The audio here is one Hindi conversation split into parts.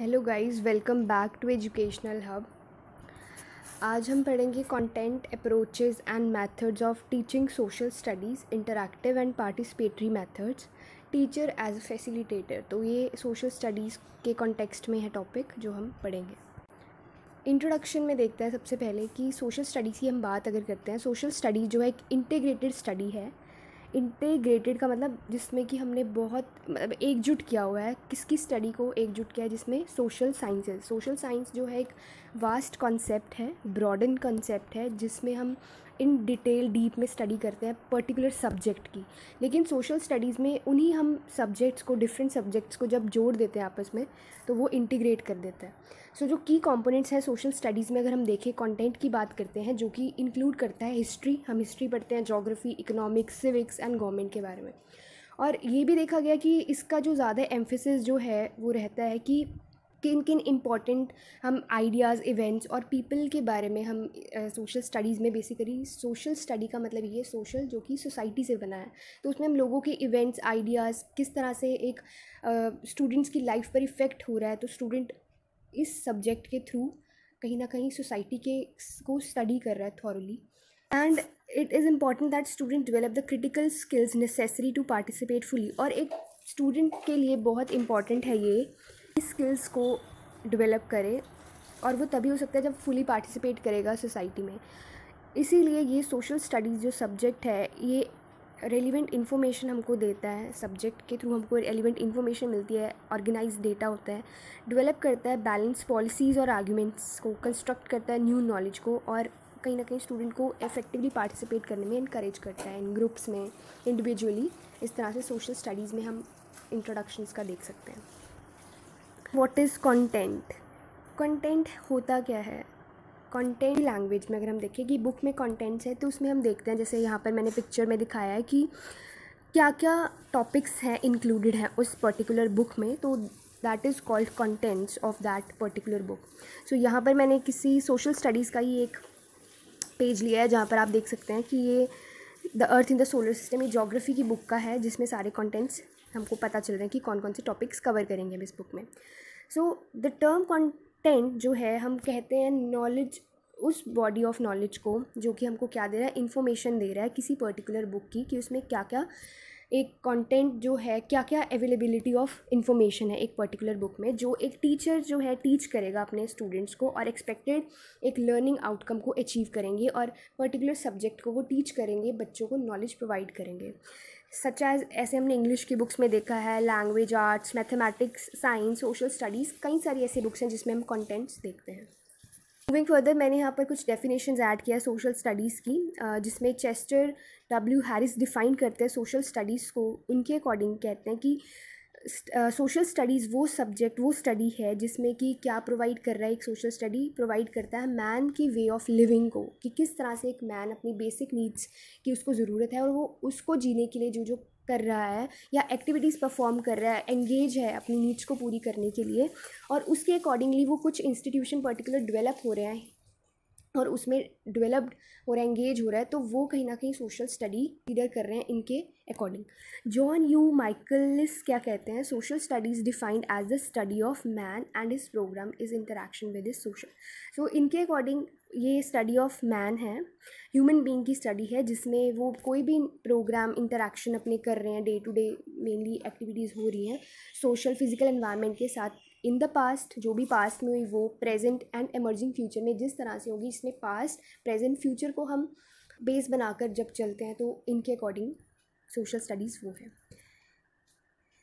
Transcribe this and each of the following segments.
Hello guys welcome back to educational hub आज हम पढ़ेंगे content approaches and methods of teaching social studies interactive and participatory methods teacher as a facilitator तो ये सोशल स्टडीज़ के कॉन्टेक्स्ट में है टॉपिक जो हम पढ़ेंगे इंट्रोडक्शन में देखते हैं सबसे पहले कि सोशल स्टडीज़ की हम बात अगर करते हैं सोशल स्टडी जो है एक इंटीग्रेटेड स्टडी है इंटेग्रेटेड का मतलब जिसमें कि हमने बहुत मतलब एकजुट किया हुआ है किसकी स्टडी को एकजुट किया है जिसमें सोशल साइंसेज सोशल साइंस जो है एक वास्ट कॉन्सेप्ट है ब्रॉडन कॉन्सेप्ट है जिसमें हम इन डिटेल डीप में स्टडी करते हैं पर्टिकुलर सब्जेक्ट की लेकिन सोशल स्टडीज़ में उन्हीं हम सब्जेक्ट्स को डिफरेंट सब्जेक्ट्स को जब जोड़ देते हैं आपस में तो वो इंटीग्रेट कर देता है सो so, जो की कंपोनेंट्स हैं सोशल स्टडीज़ में अगर हम देखें कंटेंट की बात करते हैं जो कि इंक्लूड करता है हिस्ट्री हम हिस्ट्री पढ़ते हैं geography economics civics and government के बारे में और ये भी देखा गया कि इसका जो ज़्यादा एम्फेसिस जो है वो रहता है कि किन किन इम्पॉर्टेंट हम आइडियाज़ इवेंट्स और पीपल के बारे में हम सोशल uh, स्टडीज़ में बेसिकली सोशल स्टडी का मतलब ये सोशल जो कि सोसाइटी से बना है तो उसमें हम लोगों के इवेंट्स आइडियाज़ किस तरह से एक स्टूडेंट्स uh, की लाइफ पर इफ़ेक्ट हो रहा है तो स्टूडेंट इस सब्जेक्ट के थ्रू कहीं ना कहीं सोसाइटी के को स्टडी कर रहा है thoroughly and it is important that student develop the critical skills necessary to participate fully और एक स्टूडेंट के लिए बहुत इम्पॉर्टेंट है ये स्किल्स को डेवलप करे और वो तभी हो सकता है जब फुली पार्टिसिपेट करेगा सोसाइटी में इसीलिए ये सोशल स्टडीज़ जो सब्जेक्ट है ये रेलिवेंट इन्फॉर्मेशन हमको देता है सब्जेक्ट के थ्रू हमको रेलिवेंट इन्फॉर्मेशन मिलती है ऑर्गेनाइज डेटा होता है डेवलप करता है बैलेंस पॉलिसीज़ और आर्ग्यूमेंट्स को कंस्ट्रक्ट करता है न्यू नॉलेज को और कहीं ना कहीं स्टूडेंट को इफेक्टिवली पार्टिसिपेट करने में इनक्रेज करता है इन ग्रुप्स में इंडिविजुअली इस तरह से सोशल स्टडीज़ में हम इंट्रोडक्शंस का देख सकते हैं वॉट इज़ कॉन्टेंट कॉन्टेंट होता क्या है कॉन्टेंट लैंग्वेज में अगर हम देखें कि बुक में कॉन्टेंट्स है तो उसमें हम देखते हैं जैसे यहाँ पर मैंने पिक्चर में दिखाया है कि क्या क्या टॉपिक्स हैं इंक्लूडेड हैं उस पर्टिकुलर बुक में तो that is called contents of that particular book so यहाँ पर मैंने किसी सोशल स्टडीज़ का ही एक पेज लिया है जहाँ पर आप देख सकते हैं कि ये the earth in the solar system ये जोग्राफी की बुक का है जिसमें सारे कॉन्टेंट्स हमको पता चल रहा है कि कौन कौन से टॉपिक्स कवर करेंगे हम इस बुक में सो द टर्म कॉन्टेंट जो है हम कहते हैं नॉलेज उस बॉडी ऑफ नॉलेज को जो कि हमको क्या दे रहा है इन्फॉर्मेशन दे रहा है किसी पर्टिकुलर बुक की कि उसमें क्या क्या एक कंटेंट जो है क्या क्या अवेलेबिलिटी ऑफ इन्फॉर्मेशन है एक पर्टिकुलर बुक में जो एक टीचर जो है टीच करेगा अपने स्टूडेंट्स को और एक्सपेक्टेड एक लर्निंग आउटकम को अचीव करेंगे और पर्टिकुलर सब्जेक्ट को वो टीच करेंगे बच्चों को नॉलेज प्रोवाइड करेंगे सच एज ऐसे हमने इंग्लिश की बुक्स में देखा है language arts mathematics science social studies कई सारी ऐसी बुक्स हैं जिसमें हम कंटेंट्स देखते हैं मूविंग फर्दर मैंने यहाँ पर कुछ डेफिनेशन ऐड किया सोशल स्टडीज़ की जिसमें चेस्टर डब्ल्यू हैरिस डिफ़ाइन करते हैं सोशल स्टडीज़ को उनके अकॉर्डिंग कहते हैं कि सोशल स्टडीज़ uh, वो सब्जेक्ट वो स्टडी है जिसमें कि क्या प्रोवाइड कर रहा है एक सोशल स्टडी प्रोवाइड करता है मैन की वे ऑफ लिविंग को कि किस तरह से एक मैन अपनी बेसिक नीड्स की उसको ज़रूरत है और वो उसको जीने के लिए जो जो कर रहा है या एक्टिविटीज़ परफॉर्म कर रहा है एंगेज है अपनी नीड्स को पूरी करने के लिए और उसके अकॉर्डिंगली वो कुछ इंस्टीट्यूशन पर्टिकुलर डेवलप हो रहे हैं और उसमें डेवलप्ड और एंगेज हो रहा है तो वो कहीं ना कहीं सोशल स्टडी लीडर कर रहे हैं इनके अकॉर्डिंग जॉन यू माइकलिस क्या कहते हैं social studies defined as the study of man and his program is interaction with his social so इनके अकॉर्डिंग ये स्टडी ऑफ मैन है ह्यूमन बींग की स्टडी है जिसमें वो कोई भी प्रोग्राम इंटरेक्शन अपने कर रहे हैं day to day mainly activities हो रही हैं सोशल फिजिकल इन्वायरमेंट के साथ इन द पास्ट जो भी पास्ट में हुई वो प्रेजेंट एंड एमर्जिंग फ्यूचर में जिस तरह से होगी इसमें पास्ट प्रेजेंट फ्यूचर को हम बेस बनाकर जब चलते हैं तो इनके अकॉर्डिंग सोशल स्टडीज़ वो है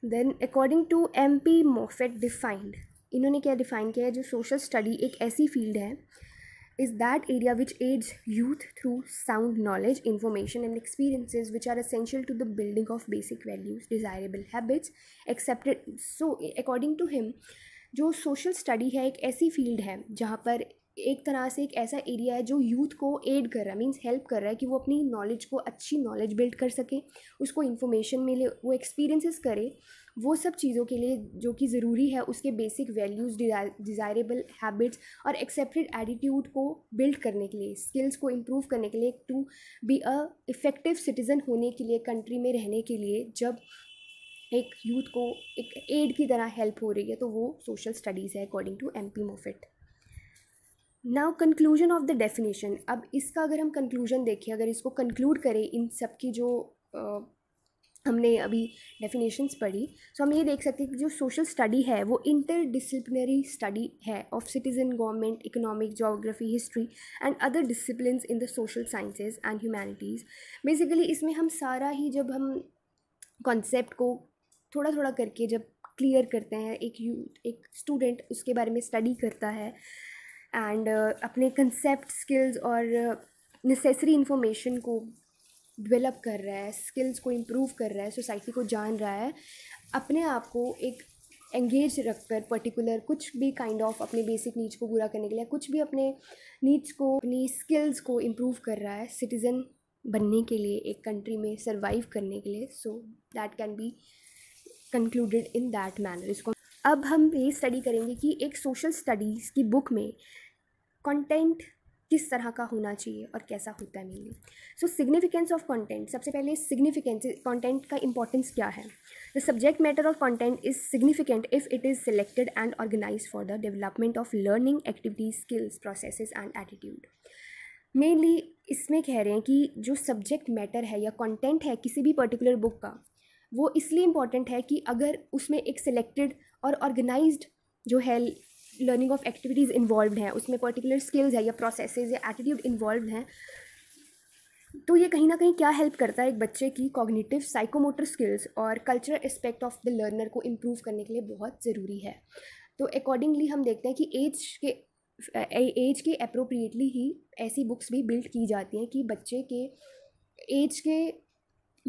then according to M P Moffatt defined इन्होंने क्या डिफ़ाइन किया है जो सोशल स्टडी एक ऐसी फील्ड है is that area which aids youth through sound knowledge, information, and experiences which are essential to the building of basic values, desirable habits, accepted. So, according to him, जो सोशल स्टडी है एक ऐसी फील्ड है जहाँ पर एक तरह से एक ऐसा एरिया है जो यूथ को एड कर रहा है मीन्स हेल्प कर रहा है कि वो अपनी नॉलेज को अच्छी नॉलेज बिल्ड कर सके उसको इन्फॉर्मेशन मिले वो एक्सपीरियंसेस करे वो सब चीज़ों के लिए जो कि ज़रूरी है उसके बेसिक वैल्यूज़ डिज़ायरेबल हैबिट्स और एक्सेप्टेड एटीट्यूड को बिल्ड करने के लिए स्किल्स को इम्प्रूव करने के लिए to be a effective citizen होने के लिए कंट्री में रहने के लिए जब एक यूथ को एक एड की तरह हेल्प हो रही है तो वो सोशल स्टडीज़ है according to M P Moffitt now conclusion of the definition अब इसका अगर हम कंक्लूजन देखें अगर इसको कंक्लूड करें इन सब की जो हमने अभी डेफिनेशंस पढ़ी सो हम ये देख सकते हैं कि जो सोशल स्टडी है वो इंटर डिसिप्लिनरी स्टडी है of citizen government economic geography history and other discipline in the social sciences and humanities basically इसमें हम सारा ही जब हम कॉन्सेप्ट को थोड़ा थोड़ा करके जब क्लियर करते हैं एक यू एक स्टूडेंट उसके बारे में स्टडी करता है एंड uh, अपने कंसेप्ट स्किल्स और नेसेसरी uh, इन्फॉर्मेशन को डेवलप कर रहा है स्किल्स को इम्प्रूव कर रहा है सोसाइटी को जान रहा है अपने आप को एक एंगेज रख कर पर्टिकुलर कुछ भी काइंड kind ऑफ of अपने बेसिक नीड्स को पूरा करने के लिए कुछ भी अपने नीड्स को अपनी स्किल्स को इम्प्रूव कर रहा है सिटीज़न बनने के लिए एक कंट्री में सर्वाइव करने के लिए so that can be concluded in that manner इसको अब हम ये स्टडी करेंगे कि एक सोशल स्टडीज़ की बुक में कंटेंट किस तरह का होना चाहिए और कैसा होता है mainly so significance of content सबसे पहले सिग्निफिकेंस कंटेंट का इंपॉर्टेंस क्या है the subject matter of content is significant if it is selected and organise for the development of learning activities skills process and attitude mainly इसमें कह रहे हैं कि जो सब्जेक्ट मैटर है या कॉन्टेंट है किसी भी पर्टिकुलर बुक का वो इसलिए इम्पॉर्टेंट है कि अगर उसमें एक सिलेक्टेड और ऑर्गेनाइज्ड जो है लर्निंग ऑफ एक्टिविटीज़ इन्वॉल्व हैं उसमें पर्टिकुलर स्किल्स है या प्रोसेसेस या एटीट्यूड इन्वॉल्व हैं तो ये कहीं ना कहीं क्या हेल्प करता है एक बच्चे की कॉग्निटिव साइकोमोटर स्किल्स और cultural aspect of the learner को इम्प्रूव करने के लिए बहुत ज़रूरी है तो अकॉर्डिंगली हम देखते हैं कि एज के एज के अप्रोप्रिएटली ही ऐसी बुक्स भी बिल्ड की जाती हैं कि बच्चे के एज के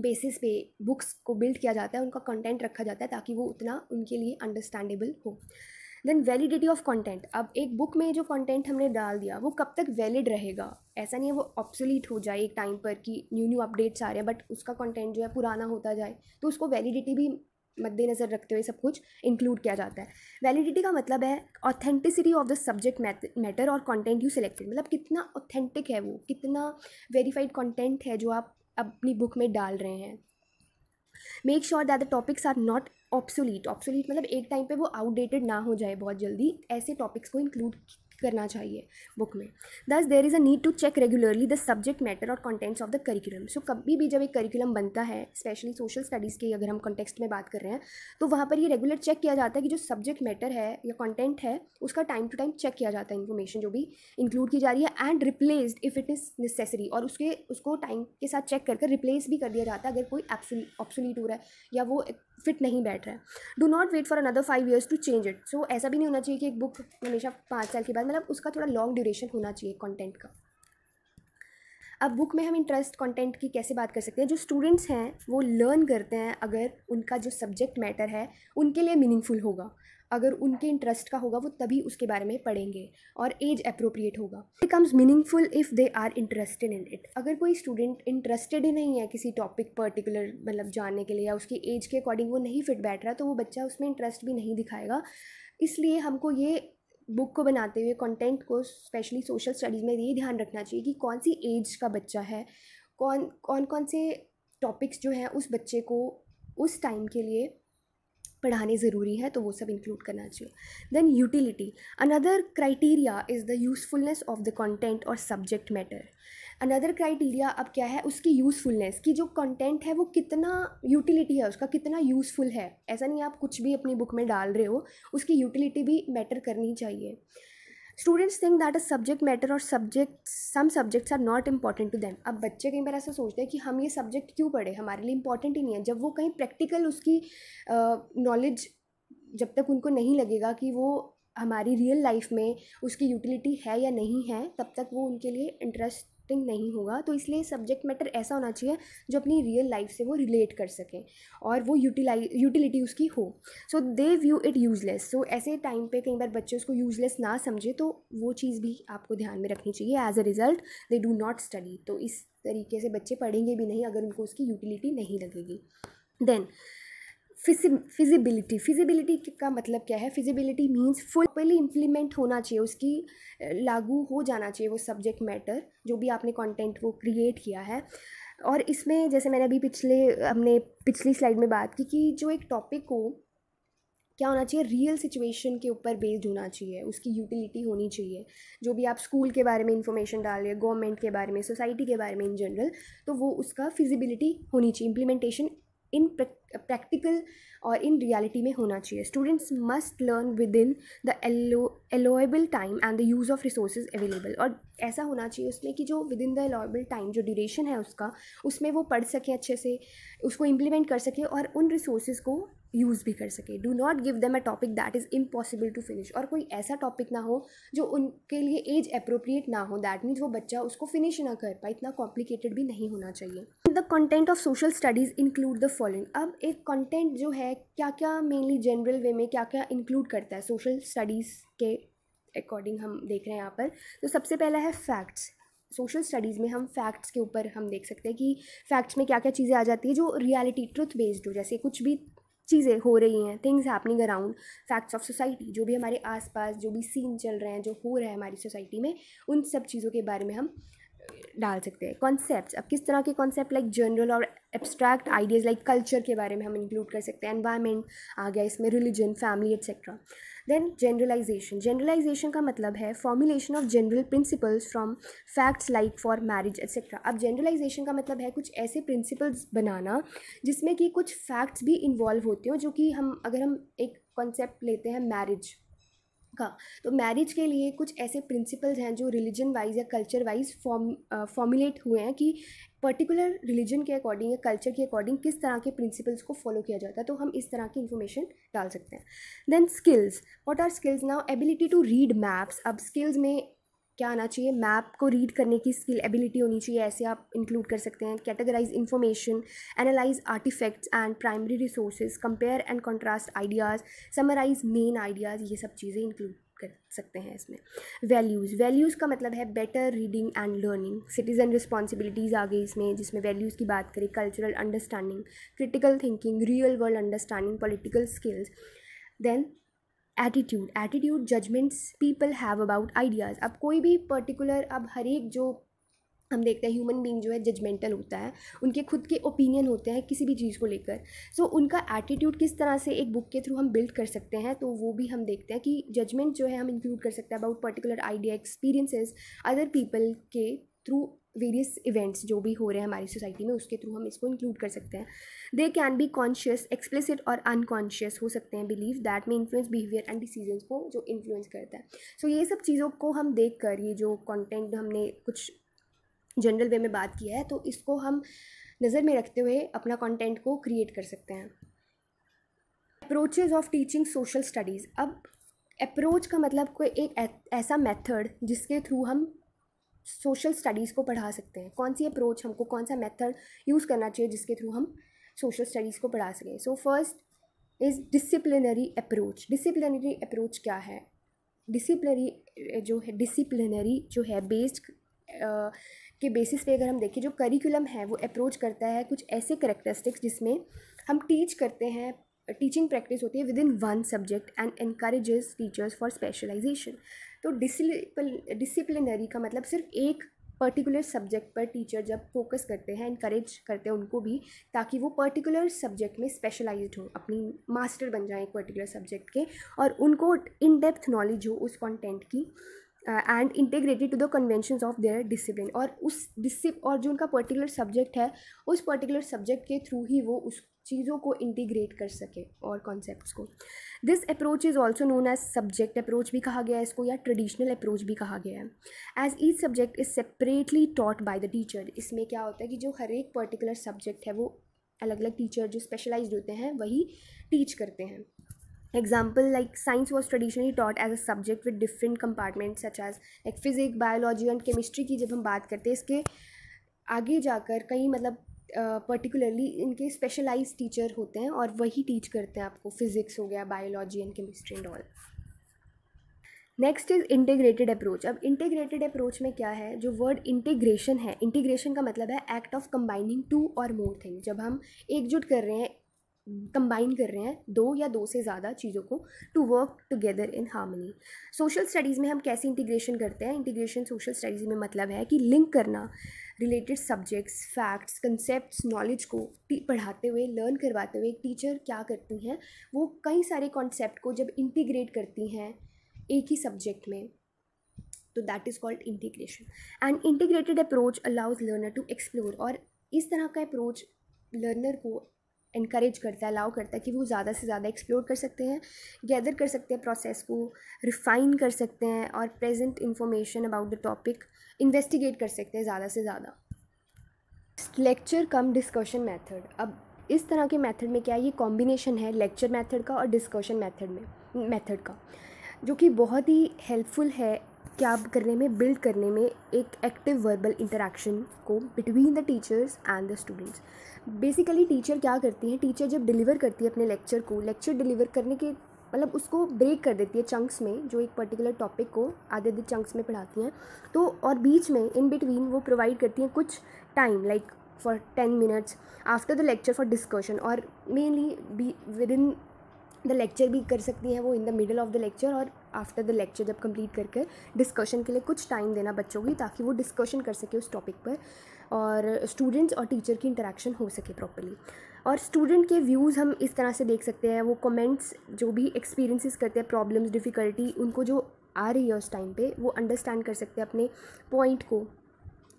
बेसिस पे बुक्स को बिल्ड किया जाता है उनका कंटेंट रखा जाता है ताकि वो उतना उनके लिए अंडरस्टैंडेबल हो देन वैलिडिटी ऑफ कंटेंट अब एक बुक में जो कंटेंट हमने डाल दिया वो कब तक वैलिड रहेगा ऐसा नहीं है वो ऑप्सोलीट हो जाए एक टाइम पर कि न्यू न्यू अपडेट्स आ रहे हैं बट उसका कंटेंट जो है पुराना होता जाए तो उसको वैलिडिटी भी मद्देनज़र रखते हुए सब कुछ इंक्लूड किया जाता है वैलिडिटी का मतलब है authenticity of the subject matter और कंटेंट यू सिलेक्टेड मतलब कितना ऑथेंटिक है वो कितना वेरीफाइड कंटेंट है जो आप अपनी बुक में डाल रहे हैं make sure that the topics are not obsolete obsolete मतलब एक टाइम पे वो आउटडेटेड ना हो जाए बहुत जल्दी ऐसे टॉपिक्स को इंक्लूड करना चाहिए बुक में thus there is a need to check regularly the subject matter और contents of the curriculum so कभी भी जब एक करिकुलम बनता है स्पेशली सोशल स्टडीज़ के अगर हम कॉन्टेक्स्ट में बात कर रहे हैं तो वहाँ पर ये रेगुलर चेक किया जाता है कि जो सब्जेक्ट मैटर है या कॉन्टेंट है उसका टाइम टू टाइम चेक किया जाता है इन्फॉर्मेशन जो भी इंक्लूड की जा रही है and replace if it is necessary और उसके उसको टाइम के साथ चेक कर रिप्लेस भी कर दिया जाता है अगर कोई ऑप्सोलीट ऑप्सुलीट हो रहा है या वो फिट नहीं बैठ रहा है do not wait for another five years to change it so ऐसा भी नहीं होना चाहिए कि एक बुक हमेशा पाँच साल के बाद मतलब उसका थोड़ा लॉन्ग ड्यूरेशन होना चाहिए कॉन्टेंट का अब बुक में हम इंटरेस्ट कंटेंट की कैसे बात कर सकते हैं जो स्टूडेंट्स हैं वो लर्न करते हैं अगर उनका जो सब्जेक्ट मैटर है उनके लिए मीनिंगफुल होगा अगर उनके इंटरेस्ट का होगा वो तभी उसके बारे में पढ़ेंगे और एज अप्रोप्रिएट होगा becomes meaningful if they are interested in it अगर कोई स्टूडेंट इंटरेस्टेड ही नहीं है किसी टॉपिक पर्टिकुलर मतलब जानने के लिए या उसकी एज के अकॉर्डिंग वो नहीं फिट बैठ रहा तो वो बच्चा उसमें इंटरेस्ट भी नहीं दिखाएगा इसलिए हमको ये बुक को बनाते हुए कंटेंट को स्पेशली सोशल स्टडीज़ में ये ध्यान रखना चाहिए कि कौन सी एज का बच्चा है कौन कौन कौन से टॉपिक्स जो हैं उस बच्चे को उस टाइम के लिए पढ़ाने ज़रूरी है तो वो सब इंक्लूड करना चाहिए then utility another criteria is the usefulness of the content और सब्जेक्ट मैटर अनदर क्राइटेरिया अब क्या है उसकी यूज़फुलनेस कि जो कंटेंट है वो कितना यूटिलिटी है उसका कितना यूज़फुल है ऐसा नहीं आप कुछ भी अपनी बुक में डाल रहे हो उसकी यूटिलिटी भी मैटर करनी चाहिए students think that a subject matter और subject some subjects are not important to them अब बच्चे कहीं बार ऐसा सोचते हैं कि हम ये सब्जेक्ट क्यों पढ़े हमारे लिए इंपॉर्टेंट ही नहीं है जब वो कहीं प्रैक्टिकल उसकी नॉलेज uh, जब तक उनको नहीं लगेगा कि वो हमारी रियल लाइफ में उसकी यूटिलिटी है या नहीं है तब तक वो उनके लिए इंटरेस्ट एक्टिंग नहीं होगा तो इसलिए सब्जेक्ट मैटर ऐसा होना चाहिए जो अपनी रियल लाइफ से वो रिलेट कर सकें और वो यूटिलाई यूटिलिटी उसकी हो so they view it useless so ऐसे टाइम पे कई बार बच्चे उसको यूज़लेस ना समझे तो वो चीज़ भी आपको ध्यान में रखनी चाहिए as a result they do not study तो इस तरीके से बच्चे पढ़ेंगे भी नहीं अगर उनको उसकी यूटिलिटी नहीं लगेगी देन फिजिबिलिटी फिजिबिलिटी का मतलब क्या है फिजिबिलिटी मीन्स पहले इम्प्लीमेंट होना चाहिए उसकी लागू हो जाना चाहिए वो सब्जेक्ट मैटर जो भी आपने कंटेंट वो क्रिएट किया है और इसमें जैसे मैंने अभी पिछले हमने पिछली स्लाइड में बात की कि जो एक टॉपिक हो क्या होना चाहिए रियल सिचुएशन के ऊपर बेस्ड होना चाहिए उसकी यूटिलिटी होनी चाहिए जो भी आप स्कूल के बारे में इंफॉर्मेशन डाल रहे हैं गवर्नमेंट के बारे में सोसाइटी के बारे में इन जनरल तो वो उसका फिजिबिलिटी होनी चाहिए इम्प्लीमेंटेशन इन प्रैक्टिकल और इन रियलिटी में होना चाहिए students must learn within the allowable time and the use of resource available और ऐसा होना चाहिए उसमें कि जो within the allowable time जो ड्यूरेशन है उसका उसमें वो पढ़ सकें अच्छे से उसको इम्प्लीमेंट कर सकें और उन रिसोर्स को यूज़ भी कर सके do not give them a topic that is impossible to finish और कोई ऐसा टॉपिक ना हो जो उनके लिए एज अप्रोप्रिएट ना हो दैट मीन्स वो बच्चा उसको फिनिश ना कर पाए इतना कॉम्प्लिकेटेड भी नहीं होना चाहिए the content of social studies include the following अब एक कंटेंट जो है क्या क्या मेनली जनरल वे में क्या क्या इंक्लूड करता है सोशल स्टडीज़ के अकॉर्डिंग हम देख रहे हैं यहाँ पर तो सबसे पहला है फैक्ट्स सोशल स्टडीज़ में हम फैक्ट्स के ऊपर हम देख सकते हैं कि फैक्ट्स में क्या क्या चीज़ें आ जाती है जो रियलिटी ट्रुथ बेस्ड हो जैसे कुछ भी चीज़ें हो रही हैं things happening around facts of society जो भी हमारे आसपास जो भी सीन चल रहे हैं जो हो रहा है हमारी सोसाइटी में उन सब चीज़ों के बारे में हम डाल सकते हैं कॉन्सेप्ट अब किस तरह के कॉन्सेप्ट लाइक जनरल और एब्स्ट्रैक्ट आइडियाज़ लाइक कल्चर के बारे में हम इंक्लूड कर सकते हैं एनवायरमेंट आ गया इसमें religion family etcetera then generalization generalization का मतलब है formulation of general principles from facts like for marriage etcetera अब जनरलाइजेशन का मतलब है कुछ ऐसे प्रिंसिपल्स बनाना जिसमें कि कुछ फैक्ट्स भी इन्वॉल्व होते हो जो कि हम अगर हम एक कॉन्सेप्ट लेते हैं मैरिज का हाँ, तो मैरिज के लिए कुछ ऐसे प्रिंसिपल्स हैं जो रिलीजन वाइज या कल्चर वाइज फॉर्म फॉर्मुलेट हुए हैं कि पर्टिकुलर रिलीजन के अकॉर्डिंग या कल्चर के अकॉर्डिंग किस तरह के प्रिंसिपल्स को फॉलो किया जाता है तो हम इस तरह की इन्फॉर्मेशन डाल सकते हैं then skills what are skills now ability to read maps अब स्किल्स में क्या आना चाहिए मैप को रीड करने की स्किल एबिलिटी होनी चाहिए ऐसे आप इंक्लूड कर सकते हैं categorize information analyze artifacts and primary resources compare and contrast ideas summarize main ideas ये सब चीज़ें इंक्लूड कर सकते हैं इसमें वैल्यूज़ वैल्यूज़ का मतलब है better reading and learning citizen responsibilities आ गई इसमें जिसमें वैल्यूज़ की बात करें cultural understanding critical thinking real world understanding political skills then attitude attitude judgments people have about ideas अब कोई भी पर्टिकुलर अब हर एक जो हम देखते हैं ह्यूमन बींग जो है जजमेंटल होता है उनके खुद के ओपिनियन होते हैं किसी भी चीज़ को लेकर सो so, उनका एटीट्यूड किस तरह से एक बुक के थ्रू हम बिल्ड कर सकते हैं तो वो भी हम देखते हैं कि जजमेंट जो है हम इंक्लूड कर सकते हैं about particular idea experiences other people के थ्रू वेरियस इवेंट्स जो भी हो रहे हैं हमारी सोसाइटी में उसके थ्रू हम इसको इंक्लूड कर सकते हैं they can be conscious explicit और अनकॉन्शियस हो सकते हैं बिलीव दैट में इन्फ्लुएंस बिहेवियर एंड डिसीजन को जो इन्फ्लुएंस करता है सो so, ये सब चीज़ों को हम देख कर ये जो कॉन्टेंट हमने कुछ जनरल वे में बात किया है तो इसको हम नज़र में रखते हुए अपना कॉन्टेंट को क्रिएट कर सकते हैं approaches of teaching social studies अब अप्रोच का मतलब कोई एक ऐसा मेथड जिसके थ्रू हम सोशल स्टडीज़ को पढ़ा सकते हैं कौन सी अप्रोच हमको कौन सा मेथड यूज़ करना चाहिए जिसके थ्रू हम सोशल स्टडीज़ को पढ़ा सकें so first is disciplinary approach disciplinary approach क्या है डिसिप्लिनरी eh, जो है डिसिप्लिनरी जो है बेस्ड eh, के बेसिस पे अगर हम देखें जो करिकुलम है वो अप्रोच करता है कुछ ऐसे करेक्टरिस्टिक्स जिसमें हम टीच करते हैं टीचिंग प्रैक्टिस होती है within one subject and increases teachers for specialization तो डिसिप्लिनरी का मतलब सिर्फ एक पर्टिकुलर सब्जेक्ट पर टीचर जब फोकस करते हैं इनक्रेज करते हैं उनको भी ताकि वो पर्टिकुलर सब्जेक्ट में स्पेशलाइज हो अपनी मास्टर बन जाए एक पर्टिकुलर सब्जेक्ट के और उनको इन डेप्थ नॉलेज हो उस कंटेंट की and integrated to the convention of their discipline और उस डिसिप और जो उनका पर्टिकुलर सब्जेक्ट है उस पर्टिकुलर सब्जेक्ट के थ्रू ही वो उस चीज़ों को इंटीग्रेट कर सके और कॉन्सेप्ट्स को this approach is also known as subject approach भी कहा गया है इसको या ट्रेडिशनल अप्रोच भी कहा गया है as each subject is separately taught by the teacher इसमें क्या होता है कि जो हर एक पर्टिकुलर सब्जेक्ट है वो अलग अलग टीचर जो स्पेशलाइज्ड होते हैं वही टीच करते हैं example like science was traditionally taught as a subject with different compartment such as like physics biology and chemistry की जब हम बात करते हैं इसके आगे जाकर कई मतलब पर्टिकुलरली इनके स्पेशलाइज टीचर होते हैं और वही टीच करते हैं आपको फिज़िक्स हो गया biology and chemistry and all next is integrated approach अब इंटीग्रेटेड अप्रोच में क्या है जो वर्ड इंटीग्रेशन है इंटीग्रेशन का मतलब है एक्ट ऑफ कंबाइनिंग टू और मोर थिंग जब हम एकजुट कर रहे हैं कंबाइन कर रहे हैं दो या दो से ज़्यादा चीज़ों को to work together in harmony social studies में हम कैसे इंटीग्रेशन करते हैं इंटीग्रेशन सोशल स्टडीज़ में मतलब है कि लिंक करना related subjects facts concept knowledge को पढ़ाते हुए लर्न करवाते हुए टीचर क्या करती हैं वो कई सारे कॉन्सेप्ट को जब इंटीग्रेट करती हैं एक ही सब्जेक्ट में तो that is called integration and integrated approach allows learner to explore और इस तरह का अप्रोच लर्नर को इनक्रेज करता है अलाउ करता है कि वो ज़्यादा से ज़्यादा एक्सप्लोर कर सकते हैं गैदर कर सकते हैं प्रोसेस को रिफ़ाइन कर सकते हैं और present information about the topic investigate कर सकते हैं ज़्यादा से ज़्यादा लेक्चर कम डिस्कशन मेथड अब इस तरह के मेथड में क्या है ये कॉम्बिनेशन है लेक्चर मेथड का और डिस्कशन मेथड में मेथड का जो कि बहुत ही हेल्पफुल है क्या करने में बिल्ड करने में एक एक्टिव वर्बल इंटरेक्शन को between the teachers and the students basically teacher क्या करती हैं टीचर जब डिलीवर करती है अपने लेक्चर को लेक्चर डिलीवर करने के मतलब उसको ब्रेक कर देती है चंक्स में जो एक पर्टिकुलर टॉपिक को आधे आधे चंक्स में पढ़ाती हैं तो और बीच में इन बिटवीन वो प्रोवाइड करती हैं कुछ time like for ten minutes after the lecture for discussion और mainly within the lecture भी कर सकती हैं वो in the middle of the lecture और आफ्टर द लेक्चर जब कंप्लीट करके डिस्कशन के लिए कुछ टाइम देना बच्चों की ताकि वो डिस्कशन कर सके उस टॉपिक पर और स्टूडेंट्स और टीचर की इंटरेक्शन हो सके प्रॉपरली और स्टूडेंट के व्यूज़ हम इस तरह से देख सकते हैं वो कमेंट्स जो भी एक्सपीरियंसिस करते हैं प्रॉब्लम्स डिफ़िकल्टी उनको जो आ रही है उस टाइम पे वो अंडरस्टैंड कर सकते हैं अपने पॉइंट को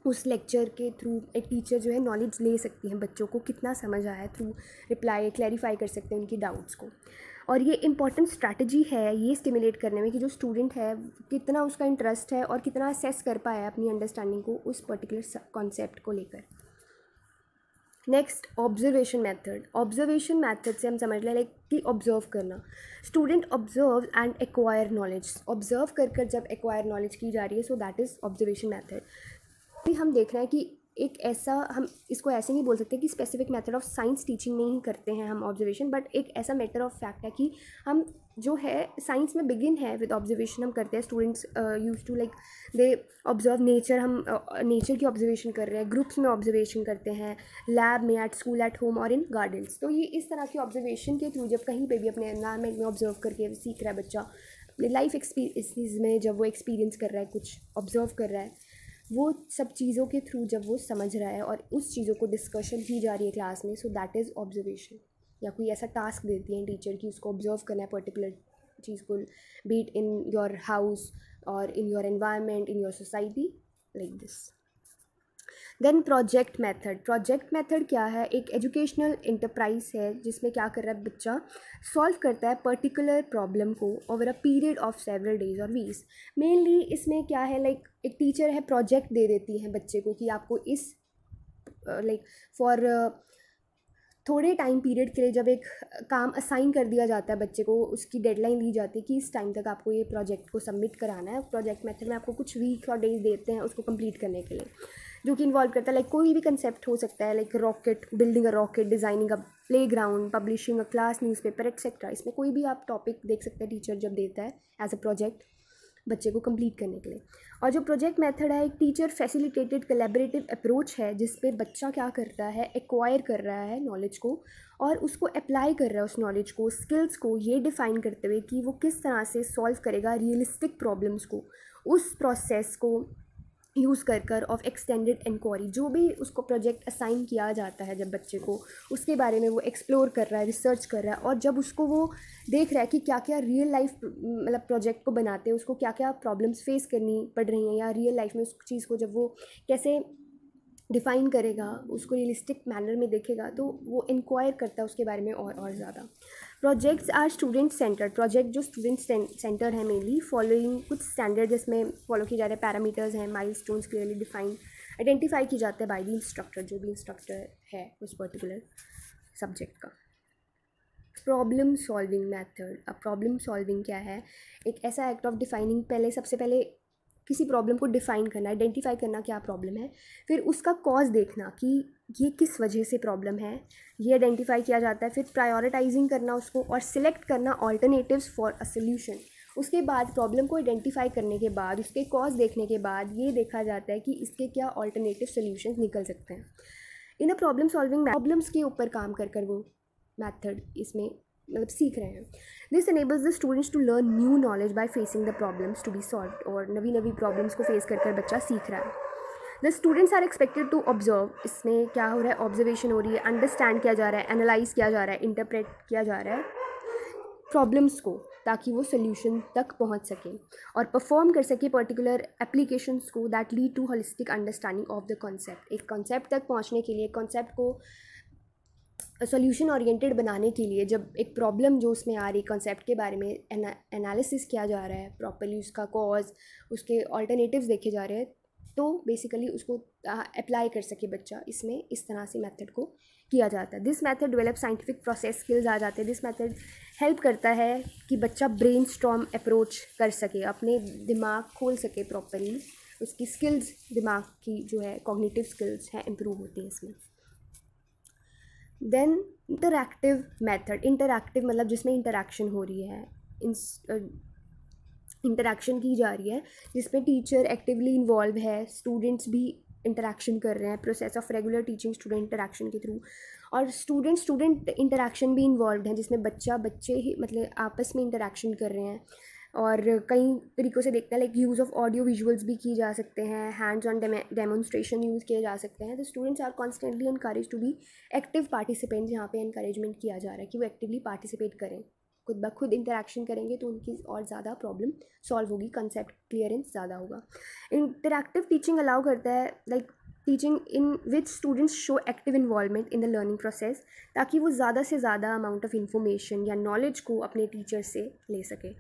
उस लेक्चर के थ्रू एक टीचर जो है नॉलेज ले सकती हैं बच्चों को कितना समझ आया थ्रू रिप्लाई क्लैरिफाई कर सकते हैं उनकी डाउट्स को और ये इंपॉर्टेंट स्ट्रैटेजी है ये स्टिमुलेट करने में कि जो स्टूडेंट है कितना उसका इंटरेस्ट है और कितना असेस कर पाया है अपनी अंडरस्टैंडिंग को उस पर्टिकुलर कॉन्सेप्ट को लेकर next observation method observation method से हम समझ लें लाइक कि ऑब्जर्व करना student observe and acquire knowledge observe कर कर जब एक्वायर नॉलेज की जा रही है so that is observation method हम देख रहे हैं कि एक ऐसा हम इसको ऐसे नहीं बोल सकते कि specific method of science teaching में ही करते हैं हम ऑब्जर्वेशन बट एक ऐसा मैटर ऑफ फैक्ट है कि हम जो है साइंस में बिगिन है विद ऑब्जर्वेशन हम करते हैं students use to like they observe nature हम नेचर uh, की ऑब्जर्वेशन कर रहे हैं ग्रुप्स में ऑब्जर्वेशन करते हैं लैब में एट स्कूल एट होम और इन गार्डन्स तो ये इस तरह की ऑब्जर्वेशन के थ्रू जब कहीं पर भी अपने इन्वायरमेंट में ऑब्जर्व करके सीख रहा है बच्चा अपने लाइफ एक्सपीरियंस में जब वो एक्सपीरियंस कर रहा है कुछ ऑब्जर्व कर रहा है वो सब चीज़ों के थ्रू जब वो समझ रहा है और उस चीज़ों को डिस्कशन की जा रही है क्लास में सो दैट इज़ ऑब्जर्वेशन या कोई ऐसा टास्क देती हैं टीचर की उसको ऑब्जर्व करना है पर्टिकुलर चीज़ को बीट इन योर हाउस और in your environment in your society like this then project method project method क्या है एक एजुकेशनल इंटरप्राइज है जिसमें क्या कर रहा है बच्चा सॉल्व करता है पर्टिकुलर प्रॉब्लम को over a period of several days और वीक्स मेनली इसमें क्या है लाइक like, एक टीचर है प्रोजेक्ट दे देती है बच्चे को कि आपको इस लाइक फॉर थोड़े टाइम पीरियड के लिए जब एक काम असाइन कर दिया जाता है बच्चे को उसकी डेडलाइन दी जाती है कि इस टाइम तक आपको ये प्रोजेक्ट को सबमिट कराना है प्रोजेक्ट मेथड में आपको कुछ वीक और डेज देते हैं उसको कंप्लीट करने के लिए जो कि इन्वॉल्व करता है लाइक कोई भी कंसेप्ट हो सकता है like rocket building a rocket designing a playground publishing a class newspaper etcetera इसमें कोई भी आप टॉपिक देख सकते हैं टीचर जब देता है एज अ प्रोजेक्ट बच्चे को कंप्लीट करने के लिए और जो प्रोजेक्ट मेथड है एक टीचर फैसिलिटेटेड कलेबरेटिव अप्रोच है जिस पे बच्चा क्या कर रहा है एक्वायर कर रहा है नॉलेज को और उसको अप्लाई कर रहा है उस नॉलेज को स्किल्स को ये डिफ़ाइन करते हुए कि वो किस तरह से सॉल्व करेगा रियलिस्टिक प्रॉब्लम्स को उस प्रोसेस को यूज़ कर कर ऑफ एक्सटेंडेड इंक्वायरी जो भी उसको प्रोजेक्ट असाइन किया जाता है जब बच्चे को उसके बारे में वो एक्सप्लोर कर रहा है रिसर्च कर रहा है और जब उसको वो देख रहा है कि क्या क्या रियल लाइफ मतलब प्रोजेक्ट को बनाते हैं उसको क्या क्या प्रॉब्लम्स फेस करनी पड़ रही हैं या रियल लाइफ में उस चीज़ को जब वो कैसे डिफ़ाइन करेगा उसको रियलिस्टिक मैनर में देखेगा तो वो इंक्वायर करता है उसके बारे में और और ज़्यादा projects are student centre project जो स्टूडेंट सेंटर है मेनली फॉलोइंग कुछ स्टैंडर्ड जिसमें फॉलो किए जा रहे हैं पैरामीटर्स हैं milestone clearly defined identify की जाते हैं बाई द इंस्ट्रक्टर जो भी इंस्ट्रक्टर है उस पर्टिकुलर सब्जेक्ट का प्रॉब्लम सॉल्विंग मेथड अब प्रॉब्लम सॉल्विंग क्या है एक ऐसा एक्ट ऑफ डिफाइनिंग पहले सबसे पहले किसी प्रॉब्लम को डिफ़ाइन करना आइडेंटिफाई करना क्या प्रॉब्लम है फिर उसका कॉज देखना कि ये किस वजह से प्रॉब्लम है ये आइडेंटिफाई किया जाता है फिर प्रायोरिटाइजिंग करना उसको और सिलेक्ट करना ऑल्टरनेटिव्स फॉर अ सोल्यूशन उसके बाद प्रॉब्लम को आइडेंटिफाई करने के बाद उसके कॉज देखने के बाद ये देखा जाता है कि इसके क्या ऑल्टरनेटिव सोल्यूशन निकल सकते हैं in a problem solving problems के ऊपर काम कर कर वो मैथड इसमें मतलब सीख रहे हैं this enables the students to learn new knowledge by facing the problems to be solve और नवी नवी प्रॉब्लम्स को फेस कर कर बच्चा सीख रहा है the students are expected to observe इसमें क्या हो रहा है ऑब्जर्वेशन हो रही है अंडरस्टैंड किया जा रहा है एनालाइज किया जा रहा है इंटरप्रेट किया जा रहा है प्रॉब्लम्स को ताकि वो सोल्यूशन तक पहुंच सकें और परफॉर्म कर सके पर्टिकुलर एप्लीकेशंस को that lead to holistic understanding of the concept एक कॉन्सेप्ट तक पहुंचने के लिए कॉन्सेप्ट को सॉल्यूशन ओरिएंटेड बनाने के लिए जब एक प्रॉब्लम जो उसमें आ रही कॉन्सेप्ट के बारे में एनालिसिस किया जा रहा है प्रॉपरली उसका कॉज उसके ऑल्टरनेटिव्स देखे जा रहे हैं तो बेसिकली उसको अप्लाई कर सके बच्चा इसमें इस तरह से मेथड को किया जाता है this method develop scientific process skills आ जाते हैं दिस मेथड हेल्प करता है कि बच्चा ब्रेन स्ट्रॉम अप्रोच कर सके अपने दिमाग खोल सके प्रॉपरली उसकी स्किल्स दिमाग की जो है कॉग्निटिव स्किल्स हैं इम्प्रूव होती हैं इसमें देन इंटरैक्टिव मेथड इंटरैक्टिव मतलब जिसमें इंटरेक्शन हो रही है इंटरेक्शन uh, की जा रही है जिसमें टीचर एक्टिवली इन्वॉल्व है स्टूडेंट्स भी इंटरेक्शन कर रहे हैं process of regular teaching student interaction के थ्रू और स्टूडेंट स्टूडेंट इंटरेक्शन भी इन्वॉल्व हैं जिसमें बच्चा बच्चे ही मतलब आपस में इंटरेक्शन कर रहे हैं और कई तरीक़ों से देखते हैं like use of audio visuals भी की जा सकते हैं हैंड्स ऑन डेमोन्स्ट्रेशन यूज़ किए जा सकते हैं तो students are constantly encourage to be active participants यहाँ पे इनकरेजमेंट किया जा रहा है कि वो एक्टिवली पार्टिसिपेट करें खुद ब खुद इंटरेक्शन करेंगे तो उनकी और ज़्यादा प्रॉब्लम सॉल्व होगी कंसेप्ट क्लियरेंस ज़्यादा होगा इंटरेक्टिव टीचिंग अलाउ करता है like like, teaching in which students show active involvement in the learning process ताकि वो ज़्यादा से ज़्यादा अमाउंट ऑफ इन्फॉर्मेशन या नॉलेज को अपने टीचर से ले सके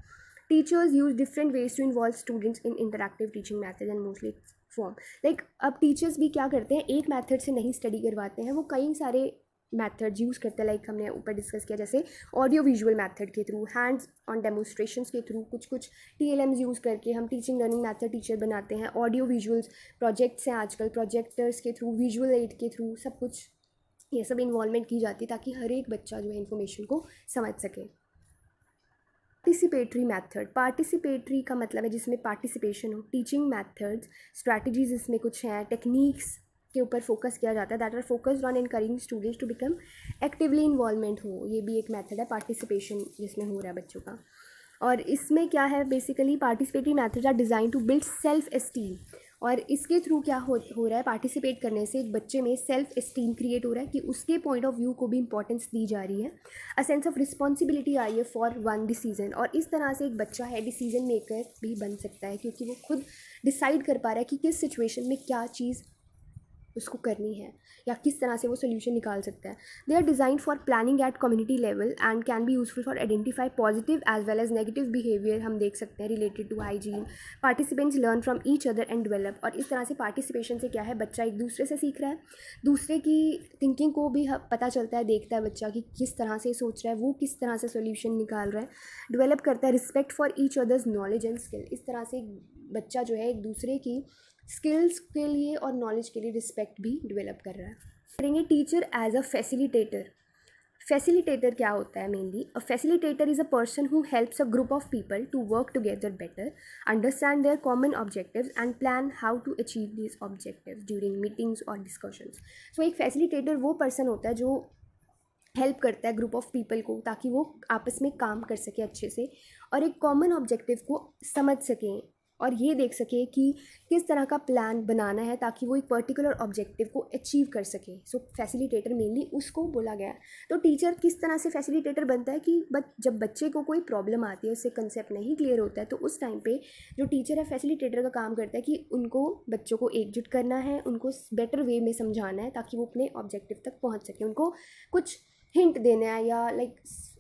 teachers use different ways to involve students in interactive teaching method and mostly form like अब टीचर्स भी क्या करते हैं एक मैथड से नहीं स्टडी करवाते हैं वो कई सारे मैथड्स यूज़ करते हैं लाइक like हमने ऊपर डिस्कस किया जैसे ऑडियो विजुअल मैथड के थ्रू हैंड्स ऑन डेमोस्ट्रेशन के थ्रू कुछ कुछ टी एल एम्स यूज़ करके हम टीचिंग लर्निंग मैथड टीचर बनाते हैं ऑडियो विजुअल्स प्रोजेक्ट्स हैं आजकल प्रोजेक्टर्स के थ्रू विजुअल एड के थ्रू सब कुछ ये सब इन्वॉलमेंट की जाती है ताकि हर एक बच्चा जो है इन्फॉर्मेशन को समझ सके पार्टिसिपेटरी मेथड पार्टिसिपेटरी का मतलब है जिसमें पार्टिसिपेशन हो टीचिंग मेथड्स स्ट्रैटेजीज इसमें कुछ हैं टेक्निक्स के ऊपर फोकस किया जाता है that are focused on encouraging students to become actively involvement हो ये भी एक मेथड है पार्टिसिपेशन जिसमें हो रहा है बच्चों का और इसमें क्या है basically participatory methods are design to build self esteem और इसके थ्रू क्या हो हो रहा है पार्टिसिपेट करने से एक बच्चे में सेल्फ इस्टीम क्रिएट हो रहा है कि उसके पॉइंट ऑफ व्यू को भी इंपॉर्टेंस दी जा रही है अ सेंस ऑफ रिस्पॉन्सिबिलिटी आई है फॉर वन डिसीजन और इस तरह से एक बच्चा है डिसीजन मेकर भी बन सकता है क्योंकि वो खुद डिसाइड कर पा रहा है कि किस सिचुएशन में क्या चीज़ उसको करनी है या किस तरह से वो सोल्यूशन निकाल सकता है they are design for planning at community level and can be useful for identify positive as well as negative behaviour हम देख सकते हैं related to hygiene participants learn from each other and develop और इस तरह से पार्टिसिपेशन से क्या है बच्चा एक दूसरे से सीख रहा है दूसरे की थिंकिंग को भी पता चलता है देखता है बच्चा कि किस तरह से सोच रहा है वो किस तरह से सोल्यूशन निकाल रहा है डिवेलप करता है respect for each others knowledge and skill इस तरह से बच्चा जो है एक दूसरे की स्किल्स के लिए और नॉलेज के लिए रिस्पेक्ट भी डेवलप कर रहा है करेंगे teacher as a facilitator facilitator क्या होता है mainly a facilitator is a person who helps a group of people to work together better understand their common objectives and plan how to achieve this objectives during meetings और डिस्कशंस सो एक फैसिलिटेटर वो पर्सन होता है जो हेल्प करता है ग्रुप ऑफ पीपल को ताकि वो आपस में काम कर सके अच्छे से और एक कॉमन ऑब्जेक्टिव को समझ सकें और ये देख सके कि किस तरह का प्लान बनाना है ताकि वो एक पर्टिकुलर ऑब्जेक्टिव को अचीव कर सके सो फैसिलिटेटर मेनली उसको बोला गया तो टीचर किस तरह से फैसिलिटेटर बनता है कि बट जब बच्चे को कोई प्रॉब्लम आती है उससे कंसेप्ट नहीं क्लियर होता है तो उस टाइम पे जो टीचर है फैसिलिटेटर का काम करता है कि उनको बच्चों को एकजुट करना है उनको बेटर वे में समझाना है ताकि वो अपने ऑब्जेक्टिव तक पहुँच सकें उनको कुछ हिंट देना है या लाइक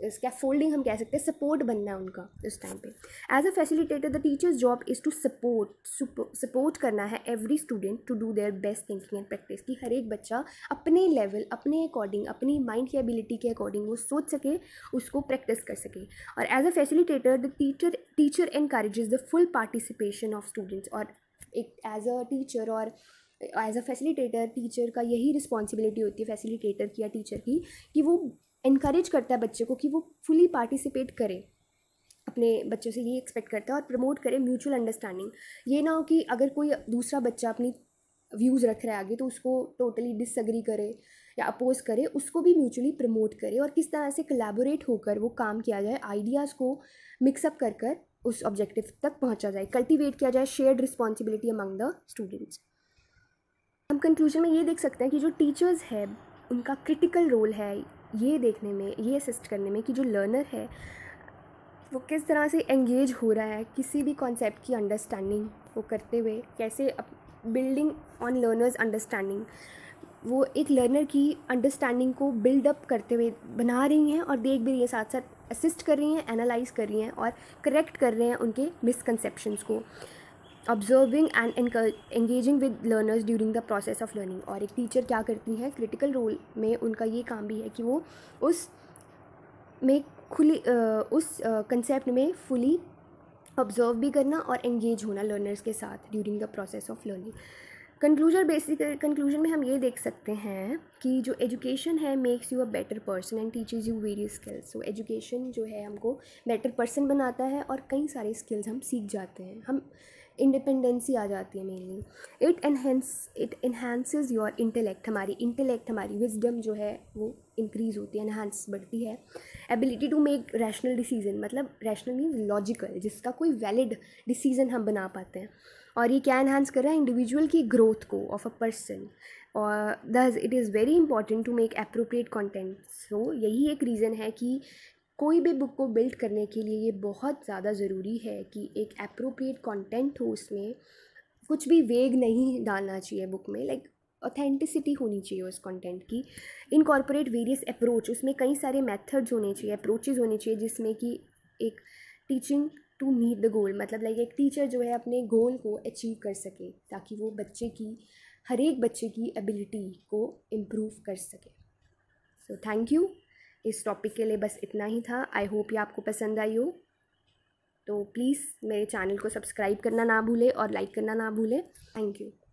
इसका फोल्डिंग हम कह सकते हैं सपोर्ट बनना है उनका उस टाइम पे as a facilitator the teacher's job is to support support करना है every student to do their best thinking and practice कि हर एक बच्चा अपने लेवल अपने अकॉर्डिंग अपनी माइंड की एबिलिटी के अकॉर्डिंग वो सोच सके उसको प्रैक्टिस कर सके और as a facilitator the teacher teacher encourage the full participation of students और एक एज अ टीचर और एज अ फैसिलिटेटर टीचर का यही रिस्पॉन्सिबिलिटी होती है फैसिलिटेटर की या टीचर की कि वो इनक्रेज करता है बच्चे को कि वो फुली पार्टिसिपेट करे अपने बच्चों से ये एक्सपेक्ट करता है और प्रमोट करे म्यूचुअल अंडरस्टैंडिंग ये ना हो कि अगर कोई दूसरा बच्चा अपनी व्यूज़ रख रहा है आगे तो उसको टोटली डिसअग्री करे या अपोज करे उसको भी म्यूचुअली प्रमोट करे और किस तरह से कलेबोरेट होकर वो काम किया जाए आइडियाज़ को मिक्सअप कर कर उस ऑब्जेक्टिव तक पहुंचा जाए कल्टीवेट किया जाए shared responsibility among the students हम कंक्लूजन में ये देख सकते हैं कि जो टीचर्स है उनका क्रिटिकल रोल है ये देखने में ये असिस्ट करने में कि जो लर्नर है वो किस तरह से एंगेज हो रहा है किसी भी कॉन्सेप्ट की अंडरस्टैंडिंग वो करते हुए कैसे बिल्डिंग ऑन लर्नर्स अंडरस्टैंडिंग वो एक लर्नर की अंडरस्टैंडिंग को बिल्डअप करते हुए बना रही हैं और देख भी रही हैं साथ साथ असिस्ट कर रही हैं एनालाइज कर रही हैं और करेक्ट कर रहे हैं उनके मिसकनसेप्शंस को observing and engaging with learners during the process of learning और एक टीचर क्या करती हैं क्रिटिकल रोल में उनका ये काम भी है कि वो उस में खुली उस कंसेप्ट में फुली ऑब्जर्व भी करना और एंगेज होना लर्नर्स के साथ during the process of learning conclusion basic conclusion में हम ये देख सकते हैं कि जो एजुकेशन है makes you a better person and teachers you various skills so education जो है हमको बेटर पर्सन बनाता है और कई सारे स्किल्स हम सीख जाते हैं हम इंडिपेंडेंसी आ जाती है mainly it enhance it enhances your intellect हमारी इंटेलेक्ट हमारी विजडम जो है वो इंक्रीज़ होती है इन्हेंस बढ़ती है ability to make rational decision मतलब रैशनल मीन्स लॉजिकल जिसका कोई वैलिड डिसीज़न हम बना पाते हैं और ये क्या इन्हांस कर रहा है इंडिविजुअल की ग्रोथ को ऑफ अ पर्सन और thus it is very important to make appropriate content so यही एक रीज़न है कि कोई भी बुक को बिल्ड करने के लिए ये बहुत ज़्यादा ज़रूरी है कि एक अप्रोप्रिएट कंटेंट हो उसमें कुछ भी वेग नहीं डालना चाहिए बुक में लाइक ऑथेंटिसिटी होनी चाहिए उस कंटेंट की इनकॉर्पोरेट वेरियस अप्रोच उसमें कई सारे मेथड्स होने चाहिए अप्रोचेज होने चाहिए जिसमें कि एक teaching to meet the goal मतलब लाइक एक टीचर जो है अपने गोल को अचीव कर सके ताकि वो बच्चे की हर एक बच्चे की एबिलिटी को इम्प्रूव कर सके सो थैंक यू इस टॉपिक के लिए बस इतना ही था आई होप ये आपको पसंद आई हो तो प्लीज़ मेरे चैनल को सब्सक्राइब करना ना भूलें और लाइक करना ना भूलें थैंक यू